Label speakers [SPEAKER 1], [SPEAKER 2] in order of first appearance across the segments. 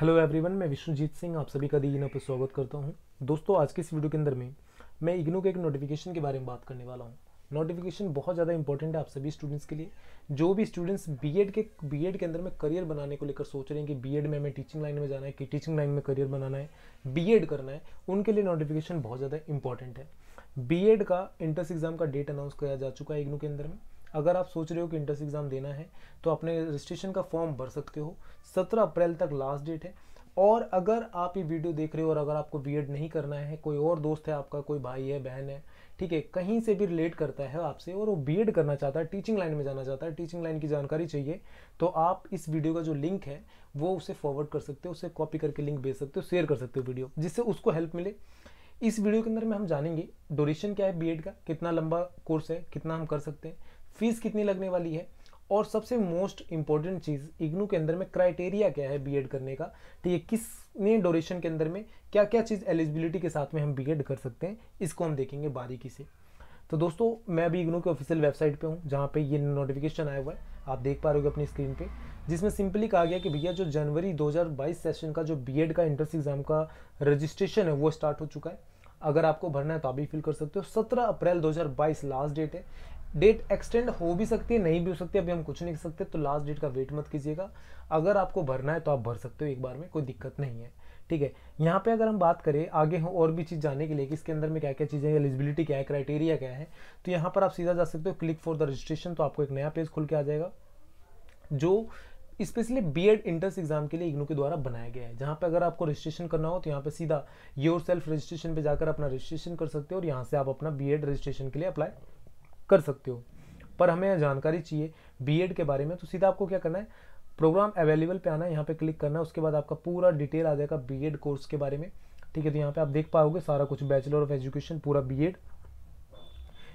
[SPEAKER 1] Hello everyone मैं विष्णुजीत सिंह आप सभी का दी इग्नो पर स्वागत करता हूं दोस्तों आज के इस वीडियो के अंदर में मैं इग्नो के एक नोटिफिकेशन के बारे में बात करने वाला हूं नोटिफिकेशन बहुत ज़्यादा इंपॉर्टेंट है आप सभी स्टूडेंट्स के लिए जो भी स्टूडेंट्स बीएड के बीएड के अंदर में करियर बनाने को लेकर सोच रहे हैं कि बीएड में हमें टीचिंग लाइन में जाना है कि टीचिंग लाइन में करियर बनाना है बीएड करना है उनके लिए नोटिफिकेशन बहुत ज़्यादा इंपॉर्टेंट है बीएड का इंट्रेंस एग्जाम का डेट अनाउंस किया जा चुका है इग्नू के अंदर में अगर आप सोच रहे हो कि इंट्रेंस एग्ज़ाम देना है तो अपने रजिस्ट्रेशन का फॉर्म भर सकते हो सत्रह अप्रैल तक लास्ट डेट है और अगर आप ये वीडियो देख रहे हो और अगर आपको बी नहीं करना है कोई और दोस्त है आपका कोई भाई है बहन है ठीक है कहीं से भी रिलेट करता है आपसे और वो बी करना चाहता है टीचिंग लाइन में जाना चाहता है टीचिंग लाइन की जानकारी चाहिए तो आप इस वीडियो का जो लिंक है वो उसे फॉरवर्ड कर सकते हो उसे कॉपी करके लिंक भेज सकते हो शेयर कर सकते हो वीडियो जिससे उसको हेल्प मिले इस वीडियो के अंदर में हम जानेंगे ड्यूरेशन क्या है बीएड का कितना लंबा कोर्स है कितना हम कर सकते हैं फीस कितनी लगने वाली है और सबसे मोस्ट इंपॉर्टेंट चीज़ इग्नू के अंदर में क्राइटेरिया क्या है बीएड करने का तो ये किसने डोरेशन के अंदर में क्या क्या चीज़ एलिजिबिलिटी के साथ में हम बीएड कर सकते हैं इसको हम देखेंगे बारीकी से तो दोस्तों मैं भी इग्नू के ऑफिशियल वेबसाइट पे हूँ जहाँ पे ये नोटिफिकेशन आया हुआ है आप देख पा रहे हो अपनी स्क्रीन पे जिसमें सिंपली कहा गया कि भैया जो जनवरी 2022 सेशन का जो बीएड का एंट्रेंस एग्ज़ाम का रजिस्ट्रेशन है वो स्टार्ट हो चुका है अगर आपको भरना है तो आप भी फिल कर सकते हो 17 अप्रैल 2022 लास्ट डेट है डेट एक्सटेंड हो भी सकती है नहीं भी हो सकती अभी हम कुछ नहीं कर सकते तो लास्ट डेट का वेट मत कीजिएगा अगर आपको भरना है तो आप भर सकते हो एक बार में कोई दिक्कत नहीं है ठीक है यहाँ पे अगर हम बात करें आगे हम और भी चीज़ जानने के लिए कि इसके अंदर में क्या क्या चीज़ें एलिजिबिलिटी क्या है क्राइटेरिया क्या है तो यहाँ पर आप सीधा जा सकते हो क्लिक फॉर द रजिस्ट्रेशन तो आपको एक नया पेज खुल के आ जाएगा जो specially B Ed entrance exam के लिए इग्नू के द्वारा बनाया गया है जहाँ पे अगर आपको रजिस्ट्रेशन करना हो तो यहाँ पे सीधा योर सेल्फ रजिस्ट्रेशन पे जाकर अपना रजिस्ट्रेशन कर सकते हो और यहाँ से आप अपना बी एड रजिस्ट्रेशन के लिए अप्लाई कर सकते हो पर हमें जानकारी चाहिए बीएड के बारे में तो सीधा आपको क्या करना है प्रोग्राम अवेलेबल पे आना है यहाँ पे क्लिक करना है उसके बाद आपका पूरा डिटेल आ जाएगा बीएड कोर्स के बारे में ठीक है तो यहाँ पे आप देख पाओगे सारा कुछ बैचलर ऑफ एजुकेशन पूरा बीएड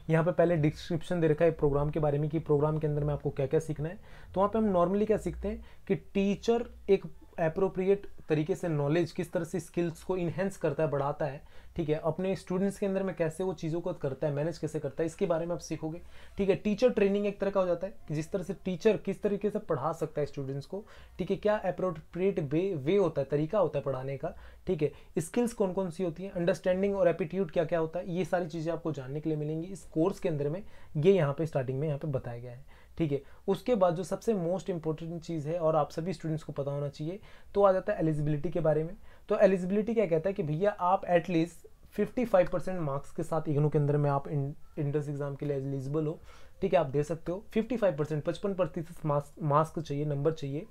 [SPEAKER 1] यहाँ पे पहले डिस्क्रिप्शन दे रखा है प्रोग्राम के बारे में कि प्रोग्राम के अंदर में आपको क्या क्या सीखना है तो वहाँ पे हम नॉर्मली क्या सीखते हैं कि टीचर एक अप्रोप्रिएट तरीके से नॉलेज किस तरह से स्किल्स को इन्हेंस करता है बढ़ाता है ठीक है अपने स्टूडेंट्स के अंदर में कैसे वो चीज़ों को करता है मैनेज कैसे करता है इसके बारे में आप सीखोगे ठीक है टीचर ट्रेनिंग एक तरह का हो जाता है जिस तरह से टीचर किस तरीके से पढ़ा सकता है स्टूडेंट्स को ठीक है क्या अप्रोप्रिएट वे वे होता है तरीका होता है पढ़ाने का ठीक है स्किल्स कौन कौन सी होती है अंडरस्टैंडिंग और एप्टीट्यूड क्या क्या होता है ये सारी चीज़ें आपको जानने के लिए मिलेंगी इस कोर्स के अंदर में ये यहाँ पर स्टार्टिंग में यहाँ पर बताया गया है ठीक है उसके बाद जो सबसे मोस्ट इंपॉर्टेंट चीज़ है और आप सभी स्टूडेंट्स को पता होना चाहिए तो आ जाता है एलिजिबिलिटी के बारे में तो एलिजिबिलिटी क्या कहता है कि भैया आप एटलीस्ट 55 परसेंट मार्क्स के साथ इग्नू के अंदर में आप इंट्रेंस एग्जाम के लिए एलिजिबल हो ठीक है आप दे सकते हो 55 परसेंट पचपन प्रतिशत मार्क्स मार्क्स चाहिए नंबर चाहिए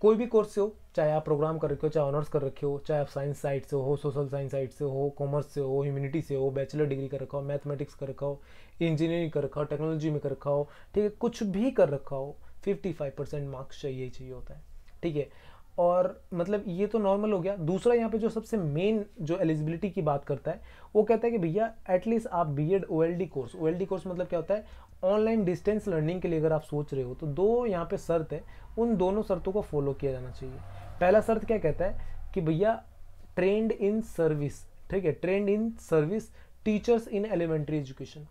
[SPEAKER 1] कोई भी कोर्स से हो चाहे आप प्रोग्राम कर रखे हो चाहे ऑनर्स कर रखे हो चाहे आप साइंस साइड से हो सोशल साइंस साइड से हो कॉमर्स से हो ह्यूमिनिटी से हो बैचलर डिग्री कर रखा हो मैथमेटिक्स कर रखा हो इंजीनियरिंग कर रखा हो टेक्नोलॉजी में कर रखा हो ठीक है कुछ भी कर रखा हो फिफ्टी फाइव परसेंट मार्क्स चाहिए ही चाहिए होता है ठीक है और मतलब ये तो नॉर्मल हो गया दूसरा यहाँ पे जो सबसे मेन जो एलिजिबिलिटी की बात करता है वो कहता है कि भैया एटलीस्ट आप B Ed O course O course मतलब क्या होता है ऑनलाइन डिस्टेंस लर्निंग के लिए अगर आप सोच रहे हो तो दो यहाँ पे शर्त है उन दोनों शर्तों को फॉलो किया जाना चाहिए पहला शर्त क्या कहता है कि भैया ट्रेंड इन सर्विस ठीक है trained in service teachers in elementary education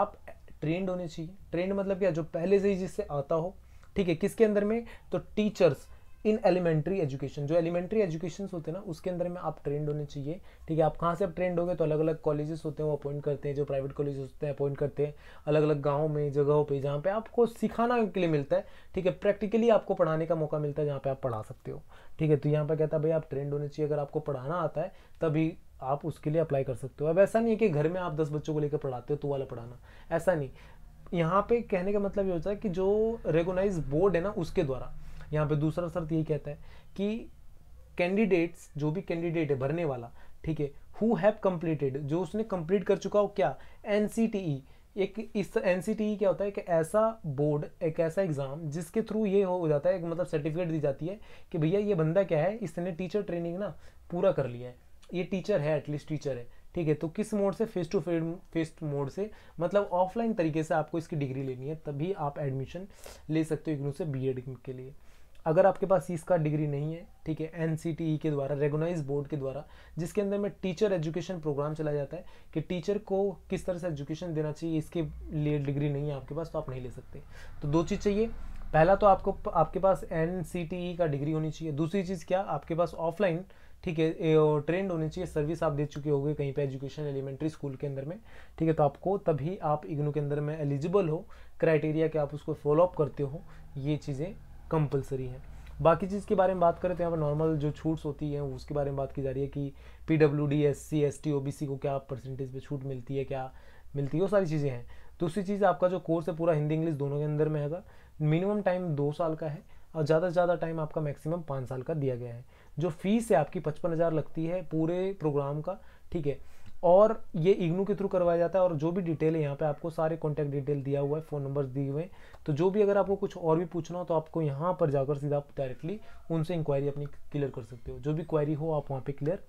[SPEAKER 1] आप ट्रेंड होने चाहिए ट्रेंड मतलब क्या जो पहले से ही जिससे आता हो ठीक है किसके अंदर में तो टीचर्स इन एलिमेंट्री एजुकेशन जो एलिमेंट्री एजुकेशन होते हैं ना उसके अंदर में आप ट्रेंड होने चाहिए ठीक है आप कहाँ से आप ट्रेंड हो गए तो अलग अलग कॉलेजेस होते हैं वो अपॉइंट करते हैं जो प्राइवेट कॉलेजेस होते हैं अपॉइंट करते हैं अलग अलग गाँव में जगहों पर जहाँ पर आपको सिखाना के लिए मिलता है ठीक है प्रैक्टिकली आपको पढ़ाने का मौका मिलता है जहाँ पर आप पढ़ा सकते हो ठीक है तो यहाँ पर कहता है भाई आप ट्रेंड होने चाहिए अगर आपको पढ़ाना आता है तभी आप उसके लिए अप्लाई कर सकते हो अब ऐसा नहीं है कि घर में आप दस बच्चों को लेकर पढ़ाते हो तो वाला पढ़ाना ऐसा नहीं यहाँ पे कहने का मतलब ये होता है कि जो रेगोनाइज बोर्ड है ना उसके द्वारा यहाँ पे दूसरा शर्त यही कहता है कि कैंडिडेट्स जो भी कैंडिडेट है भरने वाला ठीक है हु हैव कम्प्लीटेड जो उसने कंप्लीट कर चुका हो क्या एन e. एक इस एन e क्या होता है एक ऐसा बोर्ड एक ऐसा एग्ज़ाम जिसके थ्रू ये हो जाता है एक मतलब सर्टिफिकेट दी जाती है कि भैया ये बंदा क्या है इसने टीचर ट्रेनिंग ना पूरा कर लिया है ये टीचर है एटलीस्ट टीचर है ठीक है तो किस मोड से face to face face mode से मतलब ऑफलाइन तरीके से आपको इसकी डिग्री लेनी है तभी आप एडमिशन ले सकते हो इग्नू से बी के लिए अगर आपके पास इसका डिग्री नहीं है ठीक है एन e के द्वारा रेगोनाइज बोर्ड के द्वारा जिसके अंदर में टीचर एजुकेशन प्रोग्राम चलाया जाता है कि टीचर को किस तरह से एजुकेशन देना चाहिए इसके लिए डिग्री नहीं है आपके पास तो आप नहीं ले सकते तो दो चीज़ चाहिए पहला तो आपको आपके पास एन e का डिग्री होनी चाहिए दूसरी चीज़ क्या आपके पास ऑफलाइन ठीक है ट्रेंड होनी चाहिए सर्विस आप दे चुके होंगे कहीं पे एजुकेशन एलिमेंट्री स्कूल के अंदर में ठीक है तो आपको तभी आप इग्नू के अंदर में एलिजिबल हो क्राइटेरिया के आप उसको फॉलोअप करते हो ये चीज़ें कंपलसरी है बाकी चीज़ के बारे में बात करें तो यहाँ पर नॉर्मल जो छूट्स होती हैं उसके बारे में बात की जा रही है कि P W D S C S T O B C को क्या परसेंटेज पे छूट मिलती है क्या मिलती है वो सारी चीज़ें हैं दूसरी तो चीज़ आपका जो कोर्स है पूरा हिंदी इंग्लिश दोनों के अंदर में है मिनिमम टाइम दो साल का है और ज़्यादा से ज़्यादा टाइम आपका मैक्सिमम पाँच साल का दिया गया है जो फीस है आपकी पचपन हज़ार लगती है पूरे प्रोग्राम का ठीक है और ये इग्नू के थ्रू करवाया जाता है और जो भी डिटेल है यहाँ पे आपको सारे कॉन्टैक्ट डिटेल दिया हुआ है फ़ोन नंबर्स दिए हुए हैं तो जो भी अगर आपको कुछ और भी पूछना हो तो आपको यहाँ पर जाकर सीधा आप डायरेक्टली उनसे इंक्वायरी अपनी क्लियर कर सकते हो जो भी क्वायरी हो आप वहाँ पर क्लियर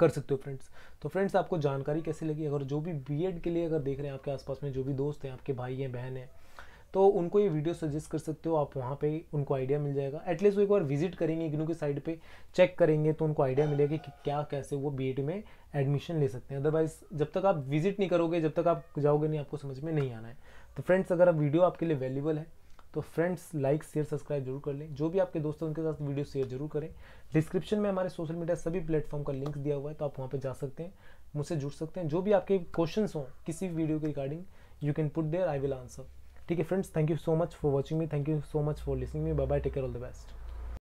[SPEAKER 1] कर सकते हो फ्रेंड्स तो फ्रेंड्स आपको जानकारी कैसी लगी अगर जो भी बी के लिए अगर देख रहे हैं आपके आसपास में जो भी दोस्त हैं आपके भाई हैं बहन हैं तो उनको ये वीडियो सजेस्ट कर सकते हो आप वहाँ पे उनको आइडिया मिल जाएगा एटलीस्ट वो एक बार विजिट करेंगे इग्नू की साइड पे चेक करेंगे तो उनको आइडिया मिलेगा कि क्या कैसे वो बी में एडमिशन ले सकते हैं अदरवाइज जब तक आप विजिट नहीं करोगे जब तक आप जाओगे नहीं आपको समझ में नहीं आना है तो फ्रेंड्स अगर आप वीडियो आपके लिए वैल्यूबल है तो फ्रेंड्स लाइक शेयर सब्सक्राइब जरूर कर लें जो भी आपके दोस्त हैं उनके साथ वीडियो शेयर जरूर करें डिस्क्रिप्शन में हमारे सोशल मीडिया सभी प्लेटफॉर्म का लिंक दिया हुआ है तो आप वहाँ पर जा सकते हैं मुझसे जुड़ सकते हैं जो भी आपके क्वेश्चंस हों किसी भी वीडियो के regarding you can put there I will answer ठीक है friends thank you so much for watching me thank you so much for listening me bye bye take care all the best